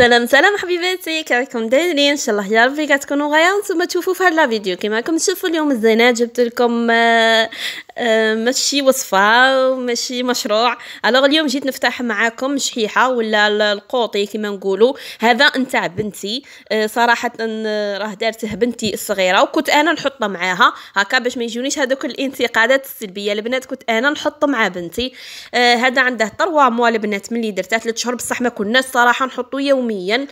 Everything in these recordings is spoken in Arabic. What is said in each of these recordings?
سلام سلام حبيباتي كيفكم دايرين ان شاء الله يا ربي كتكونوا غايه نتوما تشوفوا في هذا الفيديو كما راكم تشوفوا اليوم الزينات جبت لكم آه، آه، ماشي وصفه ماشي مشروع الوغ اليوم جيت نفتح معاكم شحيحه ولا القوطي كما نقولوا هذا نتاع بنتي آه، صراحه آه، راه دارته بنتي الصغيره وكنت انا نحطه معاها هكا باش ما يجونيش هذوك الانتقادات السلبيه البنات كنت انا نحطه مع بنتي هذا عنده طروا موا البنات ملي درته 3 شهور بصح ما كناش صراحه نحطو يوميا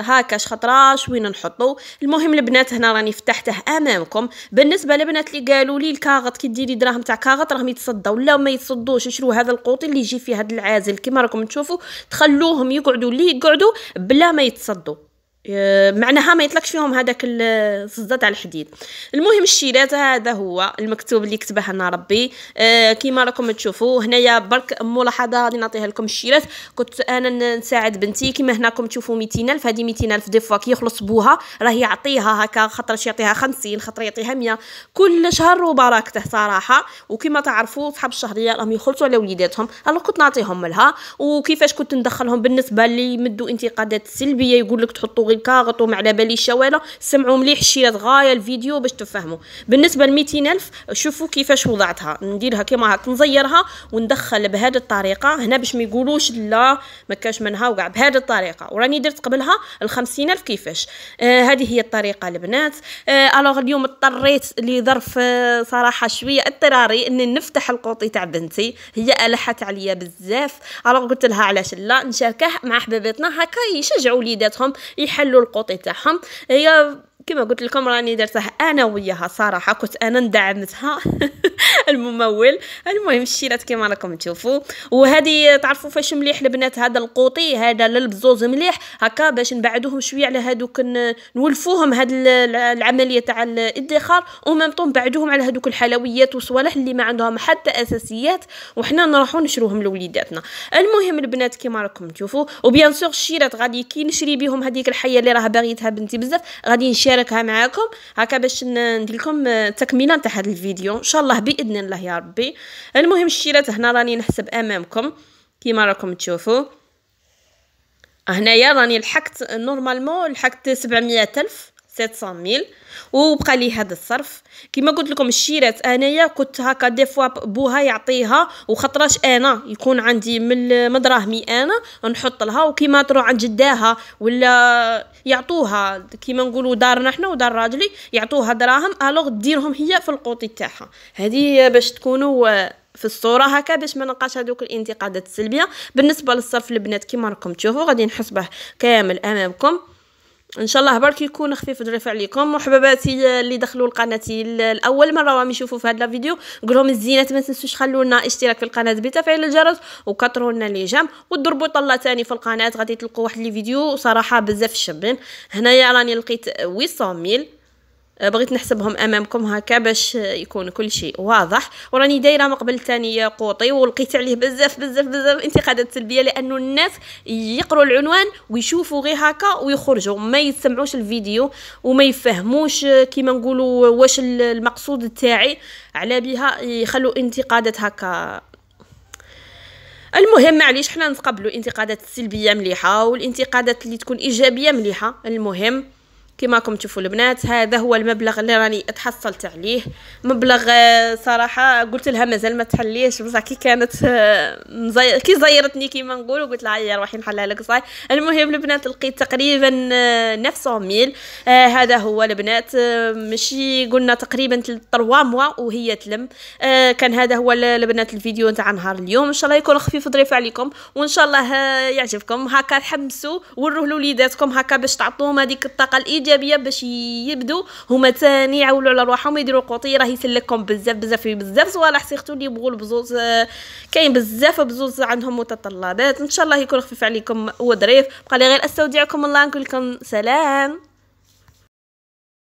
هكا خطره شوين نحطو المهم البنات هنا راني فتحته امامكم بالنسبه لبنات اللي قالوا لي الكاغط كي ديري دراهم تاع كاغط راهم يتصدوا لا ما يتصدوش نشرو هذا القوطي اللي يجي فيه هذا العازل كما راكم تشوفوا تخلوهم يقعدوا اللي يقعدوا بلا ما يتصدوا آه، معناها ما يطلقش فيهم هذاك الصدات على الحديد المهم الشيلات هذا هو المكتوب اللي كتبه لنا ربي آه، كيما راكم تشوفوا هنايا برك ملاحظه غادي نعطيها لكم الشيلات كنت انا نساعد بنتي كيما هناكم تشوفوا 200000 هذه 200000 دي فوا كي يخلص بوها راه يعطيها هكا خطر يعطيها 50 خطر يعطيها 100 كل شهر وبركته صراحه وكيما تعرفوا صحاب الشهريه راهم يخلصوا على وليداتهم انا كنت نعطيهم لها وكيفاش كنت ندخلهم بالنسبه اللي يمدوا انتقادات سلبيه يقول لك تحطوا دغيا الكاغط وما على بالي الشوالة سمعوا مليح شي غايه الفيديو باش تفهموا بالنسبه ل ألف شوفوا كيفاش وضعتها نديرها كيما هاك نزيرها وندخل بهذه الطريقه هنا باش ما يقولوش لا ما كاش منها وكاع بهذه الطريقه وراني درت قبلها ال ألف كيفاش آه هذه هي الطريقه البنات آه، ألوغ آه اليوم اضطريت لظرف آه، صراحه شويه اضطراري اني نفتح القوطي تاع بنتي هي الحت عليا بزاف الوغ قلت لها علاش لا نشاركه مع حبيباتنا هكا يشجعوا وليداتهم يحب يحلوا القوطي تاعهم هي كما قلت لكم راني درتها انا وياها صراحه كنت انا ندعمتها الممول المهم الشيرات كما راكم تشوفوا وهذه تعرفوا فاش مليح البنات هذا القوطي هذا للبزوز مليح هكا باش نبعدوهم شويه على هذوك نولفوهم هاد العمليه تاع الادخار ومام طون بعدوهم على هذوك الحلويات وصوالح اللي ما عندهم حتى اساسيات وحنا نروحوا نشروهم لوليداتنا المهم البنات كما راكم تشوفوا وبيان سور الشيرات غادي كي نشري بهم هذيك الحيه اللي راه باغيتها بنتي بزاف غادي نشري نشاركها معاكم هكا باش ندير لكم آه، تكمله نتاع هذا الفيديو ان شاء الله باذن الله يا ربي المهم الشيرات هنا راني نحسب امامكم كيما راكم تشوفوا هنايا راني لحقت نورمالمون آه، لحقت 700 الف 700000 وبقى لي هذا الصرف كما قلت لكم الشيرات انايا كنت هكا دي فوا بوها يعطيها وخطراش انا يكون عندي من مدراهمي انا نحط لها وكيما تروح عند جداها ولا يعطوها كيما نقولوا دارنا حنا ودار راجلي يعطوها دراهم الوغ ديرهم هي في القوطي تاعها هذه باش تكونوا في الصوره هكا باش ما نلقاش هذوك الانتقادات السلبيه بالنسبه للصرف البنات كيما راكم تشوفوا غادي نحسبه كامل امامكم ان شاء الله برك يكون خفيف ظريف عليكم وحباباتي اللي دخلوا لقناتي لاول مره راهم يشوفوا في هذا الفيديو قول الزينات ما تنسوش خلوا لنا اشتراك في القناه بتفعيل الجرس وكثروا لنا لي جام وضربوا طله ثاني في القناه غادي تلقوا واحد الفيديو صراحه بزاف شابين هنايا راني لقيت 800000 ميل أه، بغيت نحسبهم امامكم هكا باش يكون كل شيء واضح وراني دايره مقبل ثانيه قوطي ولقيت عليه بزاف بزاف بزاف انتقادات سلبيه لانه الناس يقروا العنوان ويشوفوا غير هكا ويخرجوا ما يسمعوش الفيديو وما يفهموش كيما نقولوا واش المقصود تاعي على بها يخلوا انتقادات هكا المهم معليش حنا نتقبلوا الانتقادات السلبيه مليحه والانتقادات اللي تكون ايجابيه مليحه المهم كما راكم تشوفوا البنات هذا هو المبلغ اللي راني تحصلت عليه مبلغ آه، صراحه قلت لها مازال ما تحليش بصح كي كانت آه، كي زيرتني كيما نقولوا قلت لها يا روحي نحلها لك صاي المهم البنات لقيت تقريبا 900 آه، ميل هذا هو البنات ماشي قلنا تقريبا 3 موا وهي تلم كان هذا هو البنات الفيديو نتاع نهار اليوم ان شاء الله يكون خفيف ظريف عليكم وان شاء الله يعجبكم هكا تحمسوا وروه لوليداتكم هكا باش تعطوهم هذيك الطاقه الايجابيه الايجابيه باش يبدو هما ثاني يعولوا على رواحهم يديروا قوطي راه يسلككم بزاف بزاف بزاف صوالح سيختو اللي يبغوا البزوز آه، كاين بزاف بزوز عندهم متطلبات ان شاء الله يكون خفيف عليكم وظريف بقى لي غير استودعكم الله نقول لكم سلام